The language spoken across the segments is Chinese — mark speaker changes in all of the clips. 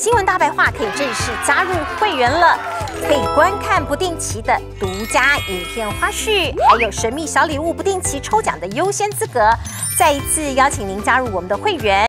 Speaker 1: 新闻大白话可以正式加入会员了，可以观看不定期的独家影片花絮，还有神秘小礼物不定期抽奖的优先资格。再一次邀请您加入我们的会员。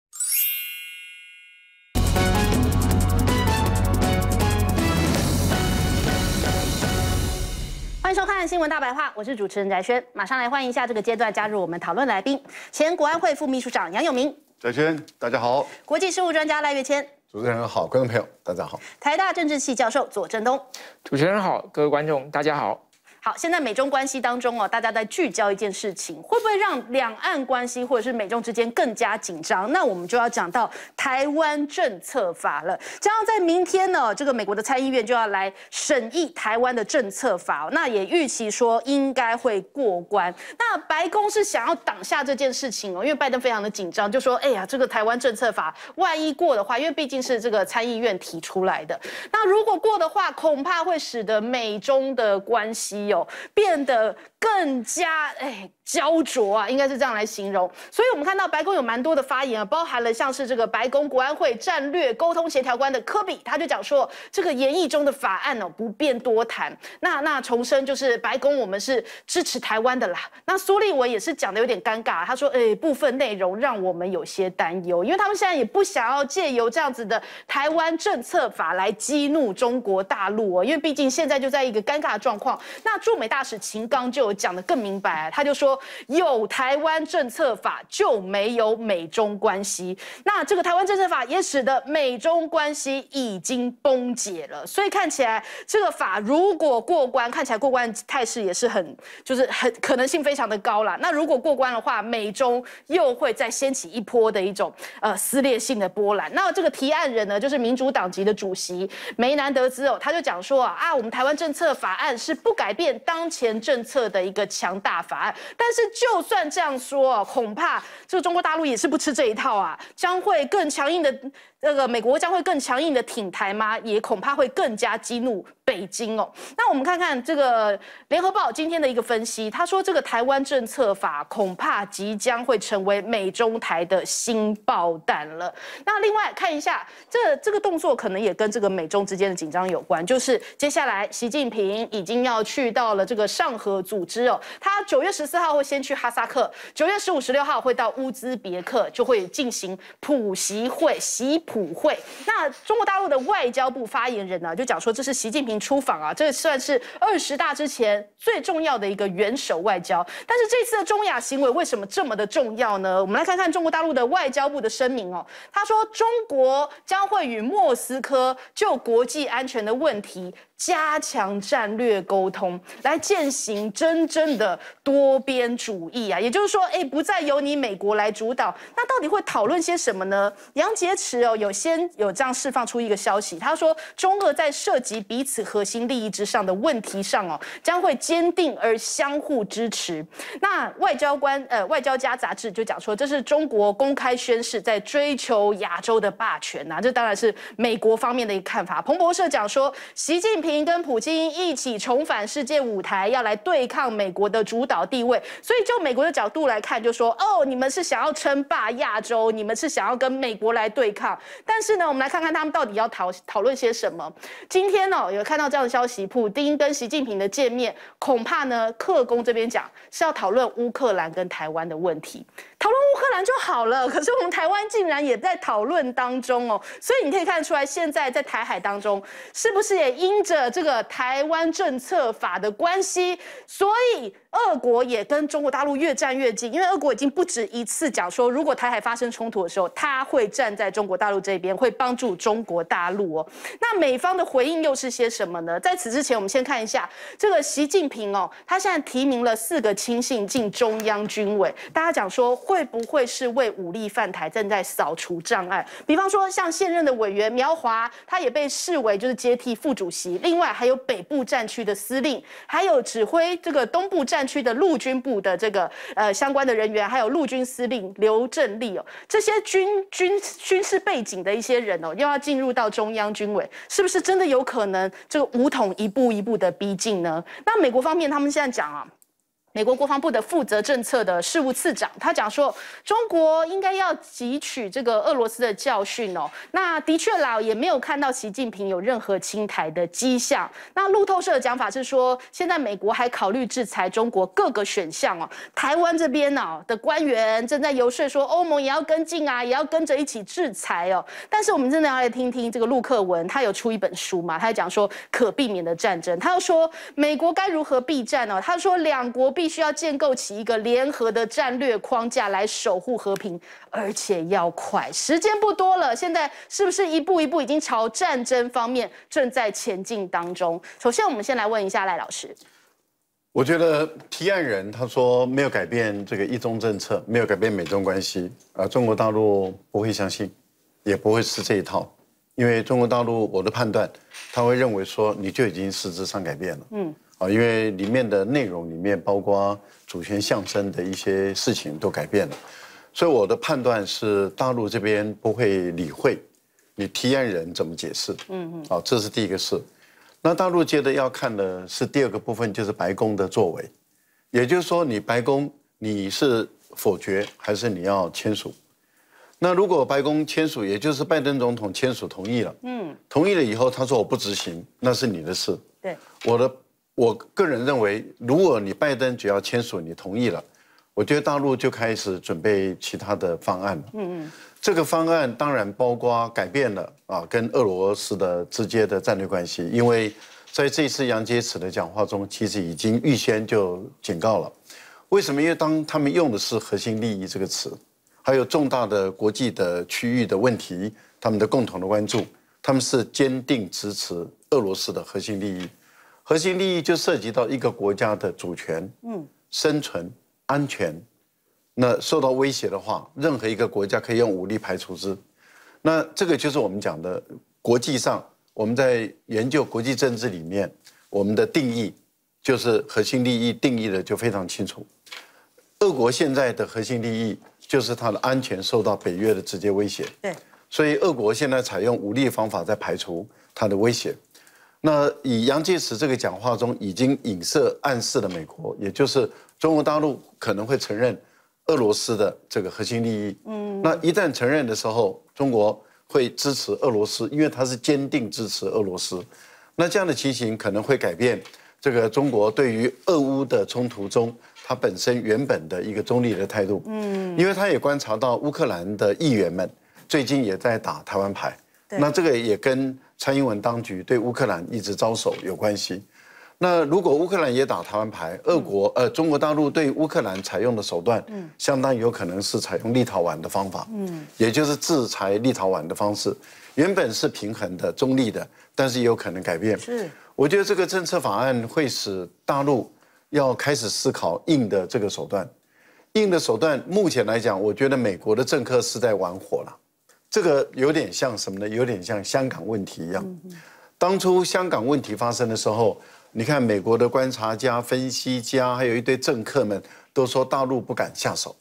Speaker 1: 欢迎收看《新闻大白话》，我是主持人翟轩。马上来欢迎一下这个阶段加入我们讨论的来宾，前国安会副秘书长杨永明。
Speaker 2: 翟轩，大家好。
Speaker 1: 国际事务专家赖月谦。
Speaker 2: 主持人好，观众朋友大家好。
Speaker 1: 台大政治系教授左正东，
Speaker 2: 主持人好，各位观众大家好。
Speaker 1: 好，现在美中关系当中哦，大家在聚焦一件事情，会不会让两岸关系或者是美中之间更加紧张？那我们就要讲到台湾政策法了。将要在明天呢，这个美国的参议院就要来审议台湾的政策法，那也预期说应该会过关。那白宫是想要挡下这件事情哦，因为拜登非常的紧张，就说哎呀，这个台湾政策法万一过的话，因为毕竟是这个参议院提出来的，那如果过的话，恐怕会使得美中的关系。有变得更加哎。焦灼啊，应该是这样来形容。所以我们看到白宫有蛮多的发言啊，包含了像是这个白宫国安会战略沟通协调官的科比，他就讲说这个演绎中的法案哦，不便多谈。那那重申就是白宫我们是支持台湾的啦。那苏立文也是讲的有点尴尬，他说，哎，部分内容让我们有些担忧，因为他们现在也不想要借由这样子的台湾政策法来激怒中国大陆啊，因为毕竟现在就在一个尴尬的状况。那驻美大使秦刚就有讲的更明白，他就说。有台湾政策法就没有美中关系，那这个台湾政策法也使得美中关系已经崩解了，所以看起来这个法如果过关，看起来过关态势也是很，就是很可能性非常的高了。那如果过关的话，美中又会再掀起一波的一种呃撕裂性的波澜。那这个提案人呢，就是民主党籍的主席梅南德兹哦，他就讲说啊，我们台湾政策法案是不改变当前政策的一个强大法案。但是，就算这样说，恐怕这个中国大陆也是不吃这一套啊，将会更强硬的。这个美国将会更强硬的挺台吗？也恐怕会更加激怒北京哦。那我们看看这个《联合报》今天的一个分析，他说这个《台湾政策法》恐怕即将会成为美中台的新爆弹了。那另外看一下，这这个动作可能也跟这个美中之间的紧张有关，就是接下来习近平已经要去到了这个上合组织哦，他九月十四号会先去哈萨克，九月十五十六号会到乌兹别克，就会进行普席会习。普惠。那中国大陆的外交部发言人呢，就讲说这是习近平出访啊，这算是二十大之前最重要的一个元首外交。但是这次的中亚行为为什么这么的重要呢？我们来看看中国大陆的外交部的声明哦。他说，中国将会与莫斯科就国际安全的问题。加强战略沟通，来践行真正的多边主义啊，也就是说，哎，不再由你美国来主导。那到底会讨论些什么呢？杨洁篪哦，有先有这样释放出一个消息，他说，中俄在涉及彼此核心利益之上的问题上哦，将会坚定而相互支持。那外交官呃，外交家杂志就讲说，这是中国公开宣誓在追求亚洲的霸权呐，这当然是美国方面的一个看法。彭博社讲说，习近平。跟普京一起重返世界舞台，要来对抗美国的主导地位。所以，就美国的角度来看，就说：“哦，你们是想要称霸亚洲，你们是想要跟美国来对抗。”但是呢，我们来看看他们到底要讨讨论些什么。今天哦，有看到这样的消息：，普京跟习近平的见面，恐怕呢，克工这边讲是要讨论乌克兰跟台湾的问题。讨论乌克兰就好了，可是我们台湾竟然也在讨论当中哦。所以，你可以看出来，现在在台海当中，是不是也因着？呃，这个台湾政策法的关系，所以俄国也跟中国大陆越战越近，因为俄国已经不止一次讲说，如果台海发生冲突的时候，他会站在中国大陆这边，会帮助中国大陆哦。那美方的回应又是些什么呢？在此之前，我们先看一下这个习近平哦，他现在提名了四个亲信进中央军委，大家讲说会不会是为武力犯台正在扫除障碍？比方说像现任的委员苗华，他也被视为就是接替副主席。另外还有北部战区的司令，还有指挥这个东部战区的陆军部的这个呃相关的人员，还有陆军司令刘振立哦，这些军军军事背景的一些人哦，又要进入到中央军委，是不是真的有可能这个武统一步一步的逼近呢？那美国方面他们现在讲啊。美国国防部的负责政策的事务次长，他讲说，中国应该要汲取这个俄罗斯的教训哦。那的确，老也没有看到习近平有任何清台的迹象。那路透社的讲法是说，现在美国还考虑制裁中国各个选项哦。台湾这边哦的官员正在游说说，欧盟也要跟进啊，也要跟着一起制裁哦。但是我们真的要来听听这个陆克文，他有出一本书嘛？他讲说可避免的战争，他又说美国该如何避战哦？他说两国。必须要建构起一个联合的战略框架来守护和平，而且要快，时间不多了。现在是不是一步一步已经朝战争方面正在前进当中？首先，我们先来问一下赖老师。
Speaker 3: 我觉得提案人他说没有改变这个一中政策，没有改变美中关系啊，中国大陆不会相信，也不会吃这一套，因为中国大陆我的判断，他会认为说你就已经实质上改变了。嗯。啊，因为里面的内容里面包括主权象征的一些事情都改变了，所以我的判断是大陆这边不会理会你提案人怎么解释。嗯嗯。啊，这是第一个事。那大陆接着要看的是第二个部分，就是白宫的作为，也就是说你白宫你是否决还是你要签署。那如果白宫签署，也就是拜登总统签署同意了。嗯。同意了以后，他说我不执行，那是你的事。对。我的。我个人认为，如果你拜登只要签署，你同意了，我觉得大陆就开始准备其他的方案了。嗯嗯，这个方案当然包括改变了啊，跟俄罗斯的直接的战略关系。因为在这次杨洁篪的讲话中，其实已经预先就警告了。为什么？因为当他们用的是“核心利益”这个词，还有重大的国际的、区域的问题，他们的共同的关注，他们是坚定支持俄罗斯的核心利益。核心利益就涉及到一个国家的主权、嗯，生存、安全，那受到威胁的话，任何一个国家可以用武力排除之。那这个就是我们讲的国际上，我们在研究国际政治里面，我们的定义就是核心利益定义的就非常清楚。俄国现在的核心利益就是它的安全受到北约的直接威胁，对，所以俄国现在采用武力方法在排除它的威胁。那以杨介篪这个讲话中已经影射暗示了美国，也就是中国大陆可能会承认俄罗斯的这个核心利益。嗯，那一旦承认的时候，中国会支持俄罗斯，因为他是坚定支持俄罗斯。那这样的情形可能会改变这个中国对于俄乌的冲突中，它本身原本的一个中立的态度。嗯，因为他也观察到乌克兰的议员们最近也在打台湾牌。那这个也跟。蔡英文当局对乌克兰一直招手有关系，那如果乌克兰也打台湾牌，俄国呃中国大陆对乌克兰采用的手段，嗯，相当有可能是采用立陶宛的方法，嗯，也就是制裁立陶宛的方式。原本是平衡的、中立的，但是也有可能改变。是，我觉得这个政策法案会使大陆要开始思考硬的这个手段，硬的手段目前来讲，我觉得美国的政客是在玩火了。这个有点像什么呢？有点像香港问题一样。当初香港问题发生的时候，你看美国的观察家、分析家，还有一堆政客们，都说大陆不敢下手。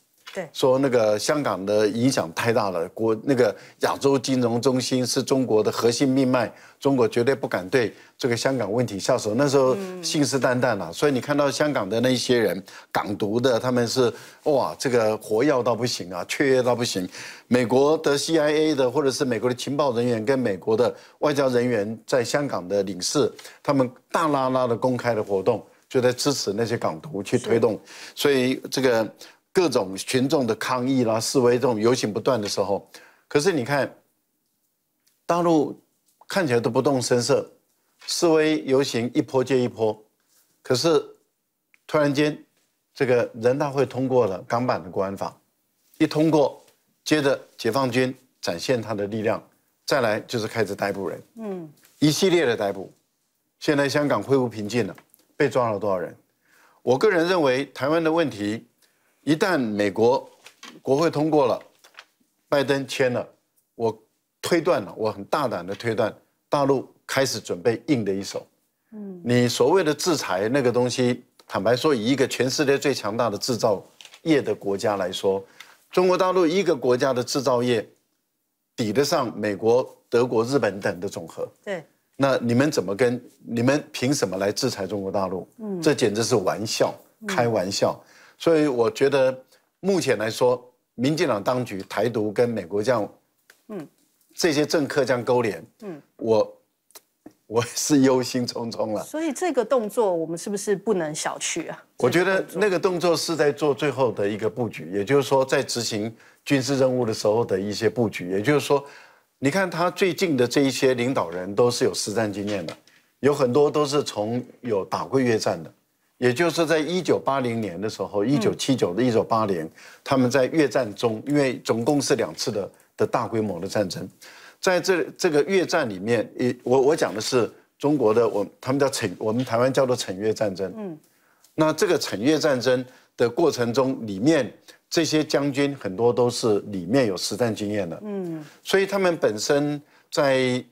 Speaker 3: 说那个香港的影响太大了，国那个亚洲金融中心是中国的核心命脉，中国绝对不敢对这个香港问题下手。那时候信誓旦旦了，所以你看到香港的那些人，港独的他们是哇，这个火跃到不行啊，雀跃到不行。美国的 CIA 的或者是美国的情报人员跟美国的外交人员在香港的领事，他们大拉拉的公开的活动，就在支持那些港独去推动，所以这个。各种群众的抗议啦、示威这种游行不断的时候，可是你看，大陆看起来都不动声色，示威游行一波接一波，可是突然间，这个人大会通过了港版的国安法，一通过，接着解放军展现他的力量，再来就是开始逮捕人，嗯，一系列的逮捕，现在香港恢复平静了，被抓了多少人？我个人认为台湾的问题。一旦美国国会通过了，拜登签了，我推断了，我很大胆的推断，大陆开始准备硬的一手。嗯，你所谓的制裁那个东西，坦白说，以一个全世界最强大的制造业的国家来说，中国大陆一个国家的制造业，抵得上美国、德国、日本等的总和。对。那你们怎么跟？你们凭什么来制裁中国大陆？嗯，这简直是玩笑，开玩笑。所以我觉得，目前来说，民进党当局、台独跟美国这样，嗯，这些政客这样勾连，嗯，我 我是忧心忡忡了。所
Speaker 1: 以这个动作我们是不是不能小觑啊？
Speaker 3: 我觉得那个动作是在做最后的一个布局，也就是说在执行军事任务的时候的一些布局。也就是说，你看他最近的这一些领导人都是有实战经验的，有很多都是从有打过越战的。也就是在一九八零年的时候，一九七九的一九八零，他们在越战中，因为总共是两次的的大规模的战争，在这这个越战里面，一我我讲的是中国的，我他们叫惩，我们台湾叫做惩越战争。嗯，那这个惩越战争的过程中，里面这些将军很多都是里面有实战经验的。嗯，所以他们本身在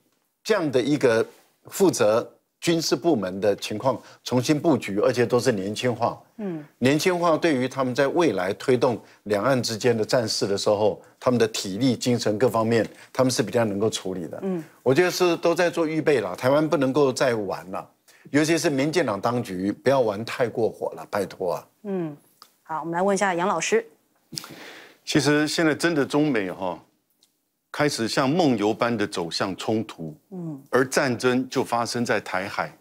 Speaker 3: 这样的一个负责。军事部门的情况重新布局，而且都是年轻化。嗯，年轻化对于他们在未来推动两岸之间的战事的时候，他们的体力、精神各方面，他们是比较能够处理的。嗯，我觉得是都在做预备了，台湾不能够再玩了。尤其是民进党当局，不要玩太过火了，拜托啊。
Speaker 1: 嗯，好，我们来问一下杨老师。
Speaker 3: 其
Speaker 4: 实现在真的中美哈。开始像梦游般的走向冲突，嗯，而战争就发生在台海。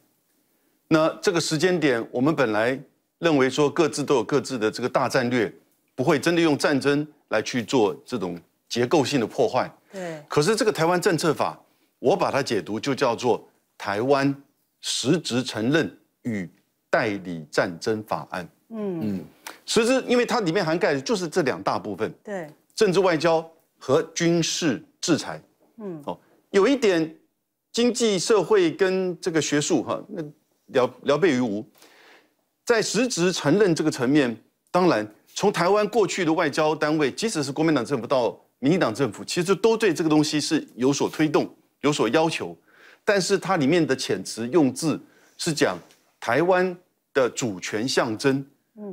Speaker 4: 那这个时间点，我们本来认为说各自都有各自的这个大战略，不会真的用战争来去做这种结构性的破坏。对。可是这个台湾政策法，我把它解读就叫做“台湾实质承认与代理战争法案”。
Speaker 1: 嗯嗯，
Speaker 4: 实质因为它里面涵盖的就是这两大部分。对。政治外交。和军事制裁，嗯，哦，有一点，经济社会跟这个学术哈，那聊聊备于无，在实质承认这个层面，当然，从台湾过去的外交单位，即使是国民党政府到民进党政府，其实都对这个东西是有所推动、有所要求，但是它里面的遣词用字是讲台湾的主权象征，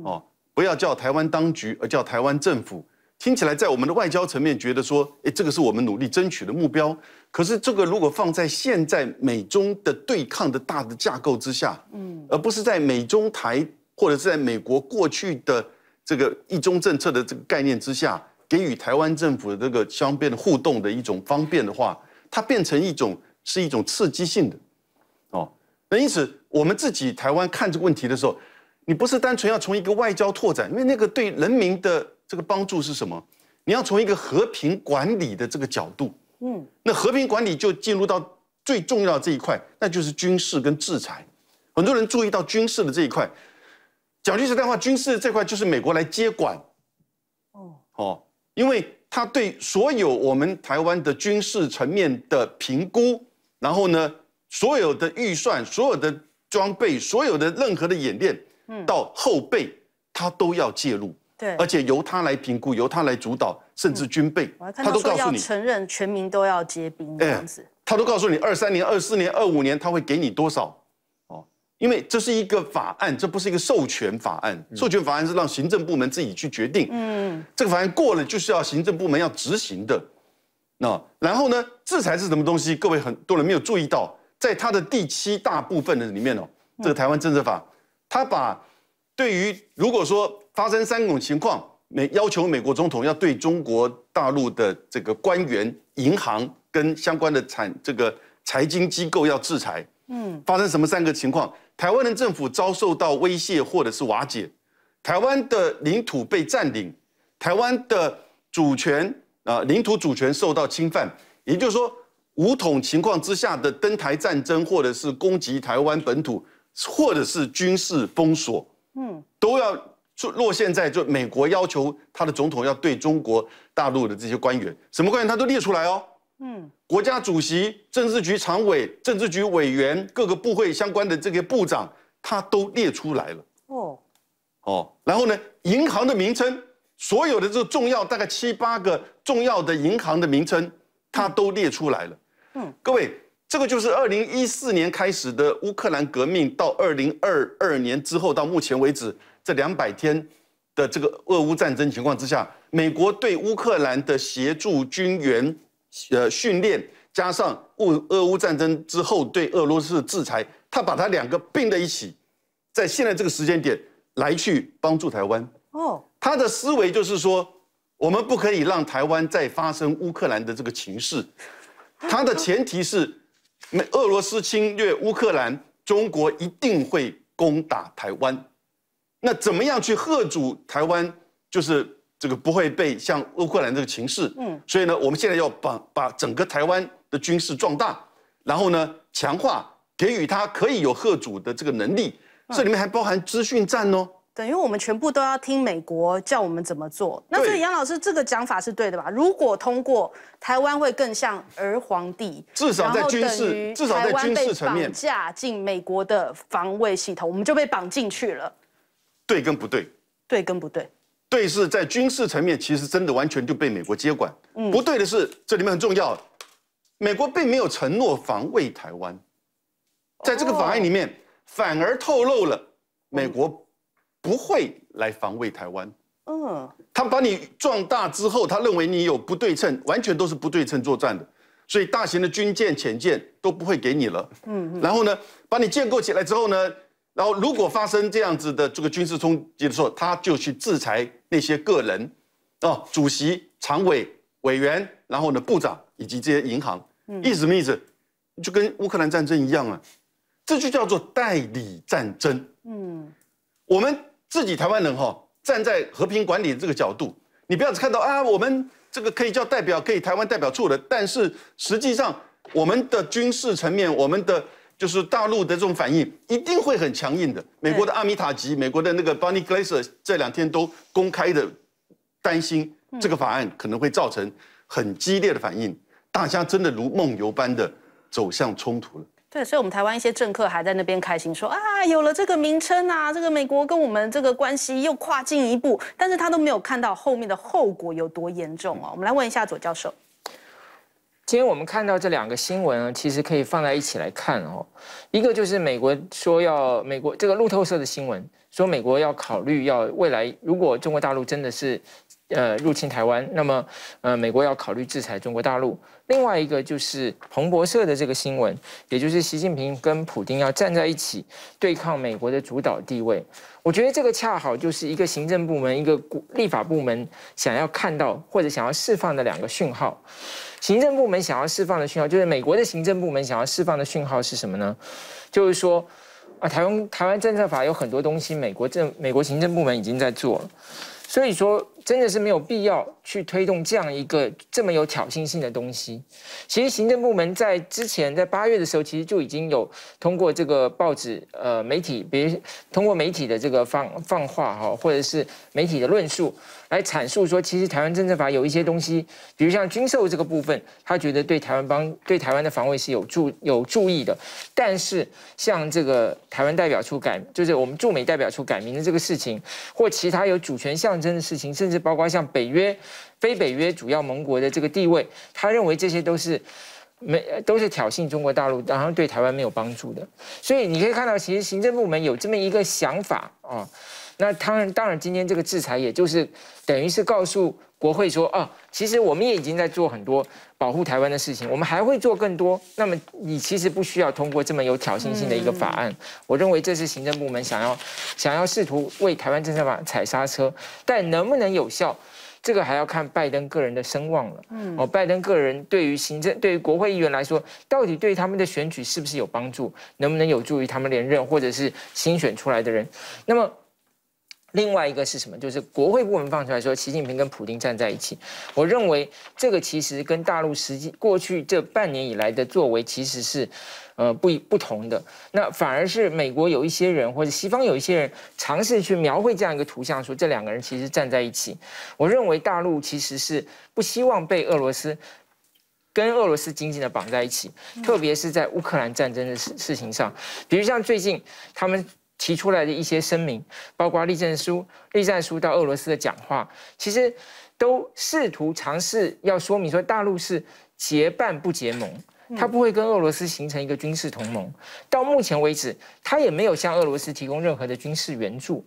Speaker 4: 哦，不要叫台湾当局，而叫台湾政府。听起来，在我们的外交层面，觉得说，哎，这个是我们努力争取的目标。可是，这个如果放在现在美中的对抗的大的架构之下，嗯，而不是在美中台或者是在美国过去的这个一中政策的这个概念之下，给予台湾政府的这个双边互动的一种方便的话，它变成一种是一种刺激性的哦。那因此，我们自己台湾看这个问题的时候，你不是单纯要从一个外交拓展，因为那个对人民的。这个帮助是什么？你要从一个和平管理的这个角度，嗯，那和平管理就进入到最重要的这一块，那就是军事跟制裁。很多人注意到军事的这一块，讲句实在话军事这块就是美国来接管，哦哦，因为他对所有我们台湾的军事层面的评估，然后呢，所有的预算、所有的装备、所有的任何的演练，嗯，到后备，他都要介入。对，而且由他来评估，由他来主导，甚至军备，他都告诉你，承
Speaker 1: 认全民都要接兵这样子，他都告诉你，二
Speaker 4: 三年、二四年、二五年他会给你多少哦？因为这是一个法案，这不是一个授权法案，授权法案是让行政部门自己去决定。嗯，这个法案过了就是要行政部门要执行的。那然后呢？制裁是什么东西？各位很多人没有注意到，在他的第七大部分的里面哦，这个台湾政策法，他把对于如果说。发生三种情况，美要求美国总统要对中国大陆的这个官员、银行跟相关的产这个财经机构要制裁。嗯，发生什么三个情况？台湾的政府遭受到威胁或者是瓦解，台湾的领土被占领，台湾的主权啊，领土主权受到侵犯。也就是说，五统情况之下的登台战争，或者是攻击台湾本土，或者是军事封锁。嗯，都要。落现在就美国要求他的总统要对中国大陆的这些官员，什么官员他都列出来哦，嗯，国家主席、政治局常委、政治局委员、各个部会相关的这些部长，他都列出来了。哦，哦，然后呢，银行的名称，所有的这个重要大概七八个重要的银行的名称，他都列出来了。嗯，各位，这个就是二零一四年开始的乌克兰革命到二零二二年之后到目前为止。这两百天的这个俄乌战争情况之下，美国对乌克兰的协助、军援、呃训练，加上乌俄乌战争之后对俄罗斯的制裁，他把他两个并在一起，在现在这个时间点来去帮助台湾。哦，他的思维就是说，我们不可以让台湾再发生乌克兰的这个情势。他的前提是，美俄罗斯侵略乌克兰，中国一定会攻打台湾。那怎么样去贺阻台湾？就是这个不会被像乌克兰这个情势，嗯，所以呢，我们现在要把把整个台湾的军事壮大，然后呢，强化给予他可以有贺阻的这个能力。这里面
Speaker 1: 还包含资讯战哦。等于我们全部都要听美国叫我们怎么做。那所以杨老师这个讲法是对的吧？如果通过台湾会更像儿皇帝，至少在军事，至少在军事层面，架进美国的防卫系统，我们就被绑进去了。
Speaker 4: 对跟不对？
Speaker 1: 对跟不对？
Speaker 4: 对是在军事层面，其实真的完全就被美国接管。嗯，不对的是这里面很重要美国并没有承诺防卫台湾，在这个法案里面反而透露了美国不会来防卫台湾。嗯，他把你壮大之后，他认为你有不对称，完全都是不对称作战的，所以大型的军舰、潜舰都不会给你了。嗯，然后呢，把你建构起来之后呢？然后，如果发生这样子的这个军事冲击的时候，他就去制裁那些个人，哦，主席、常委、委员，然后呢，部长以及这些银行，意思什么意思？就跟乌克兰战争一样啊，这就叫做代理战争。嗯，我们自己台湾人哈，站在和平管理这个角度，你不要只看到啊，我们这个可以叫代表，可以台湾代表处的，但是实际上我们的军事层面，我们的。就是大陆的这种反应一定会很强硬的。美国的阿米塔吉、美国的那个 Bonnie Glaser 这两天都公开的担心这个法案可能会造成很激烈的反应，大家真的如梦游般的走向冲突了。
Speaker 1: 对，所以，我们台湾一些政客还在那边开心说啊，有了这个名称啊，这个美国跟我们这个关系又跨进一步，但是他都没有看到后面的后果有多严重哦。我们来问一下左教授。
Speaker 2: 今天我们看到这两个新闻啊，其实可以放在一起来看哦。一个就是美国说要美国这个路透社的新闻说，美国要考虑要未来如果中国大陆真的是，呃，入侵台湾，那么呃，美国要考虑制裁中国大陆。另外一个就是彭博社的这个新闻，也就是习近平跟普京要站在一起对抗美国的主导地位。我觉得这个恰好就是一个行政部门、一个立法部门想要看到或者想要释放的两个讯号。行政部门想要释放的讯号，就是美国的行政部门想要释放的讯号是什么呢？就是说，啊，台湾台湾政策法有很多东西，美国政美国行政部门已经在做了，所以说。真的是没有必要去推动这样一个这么有挑衅性的东西。其实行政部门在之前，在八月的时候，其实就已经有通过这个报纸、呃媒体，比如通过媒体的这个放放话哈，或者是媒体的论述。来阐述说，其实台湾政策法有一些东西，比如像军售这个部分，他觉得对台湾帮对台湾的防卫是有助有注意的。但是像这个台湾代表处改，就是我们驻美代表处改名的这个事情，或其他有主权象征的事情，甚至包括像北约、非北约主要盟国的这个地位，他认为这些都是没都是挑衅中国大陆，然后对台湾没有帮助的。所以你可以看到，其实行政部门有这么一个想法啊。那当然，当然，今天这个制裁也就是等于是告诉国会说，哦，其实我们也已经在做很多保护台湾的事情，我们还会做更多。那么你其实不需要通过这么有挑衅性的一个法案。我认为这是行政部门想要想要试图为台湾政策法踩刹车，但能不能有效，这个还要看拜登个人的声望了。嗯，哦，拜登个人对于行政对于国会议员来说，到底对他们的选举是不是有帮助，能不能有助于他们连任或者是新选出来的人？那么。另外一个是什么？就是国会部门放出来说，习近平跟普京站在一起。我认为这个其实跟大陆实际过去这半年以来的作为其实是，呃不不同的。那反而是美国有一些人或者西方有一些人尝试去描绘这样一个图像，说这两个人其实站在一起。我认为大陆其实是不希望被俄罗斯跟俄罗斯紧紧的绑在一起，特别是在乌克兰战争的事事情上，比如像最近他们。提出来的一些声明，包括立证书、立战书到俄罗斯的讲话，其实都试图尝试要说明说，大陆是结伴不结盟，他不会跟俄罗斯形成一个军事同盟。到目前为止，他也没有向俄罗斯提供任何的军事援助。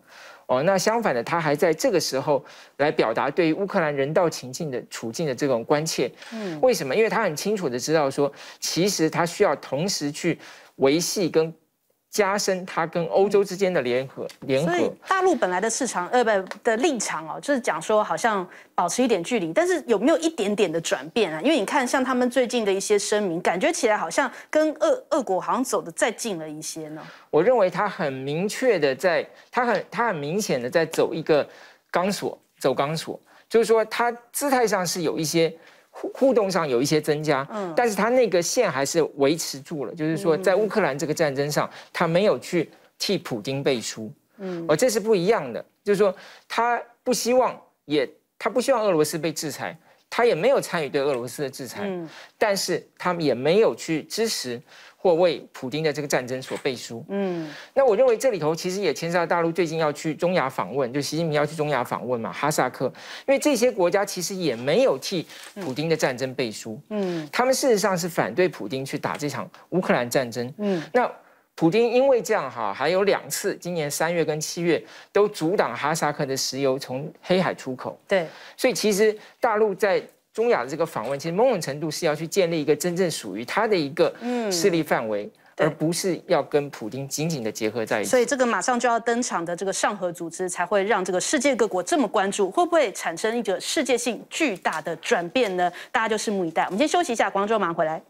Speaker 2: 哦，那相反的，他还在这个时候来表达对于乌克兰人道情境的处境的这种关切。嗯，为什么？因为他很清楚的知道说，其实他需要同时去维系跟。加深它跟欧洲之间的联合，联合。所以
Speaker 1: 大陆本来的市场，呃，不的立场哦，就是讲说好像保持一点距离，但是有没有一点点的转变啊？因为你看，像他们最近的一些声明，感觉起来好像跟俄俄国好像走得再近了一些呢。
Speaker 2: 我认为他很明确的在，他很他很明显的在走一个钢索，走钢索，就是说他姿态上是有一些。互动上有一些增加，嗯，但是他那个线还是维持住了，就是说在乌克兰这个战争上，他没有去替普京背书，嗯，而这是不一样的，就是说他不希望也他不希望俄罗斯被制裁，他也没有参与对俄罗斯的制裁，嗯，但是他们也没有去支持。或为普京的这个战争所背书，嗯，那我认为这里头其实也牵涉到大陆最近要去中亚访问，就习近平要去中亚访问嘛，哈萨克，因为这些国家其实也没有替普京的战争背书，嗯，他们事实上是反对普京去打这场乌克兰战争，嗯，那普京因为这样哈，还有两次，今年三月跟七月都阻挡哈萨克的石油从黑海出口，对，所以其实大陆在。中亚的这个访问，其实某种程度是要去建立一个真正属于他的一个势力范围，而不是要跟普京紧紧的结合在一起。所以，
Speaker 1: 这个马上就要登场的这个上合组织，才会让这个世界各国这么关注，会不会产生一个世界性巨大的转变呢？大家就拭目以待。我们先休息一下，广州马上回来。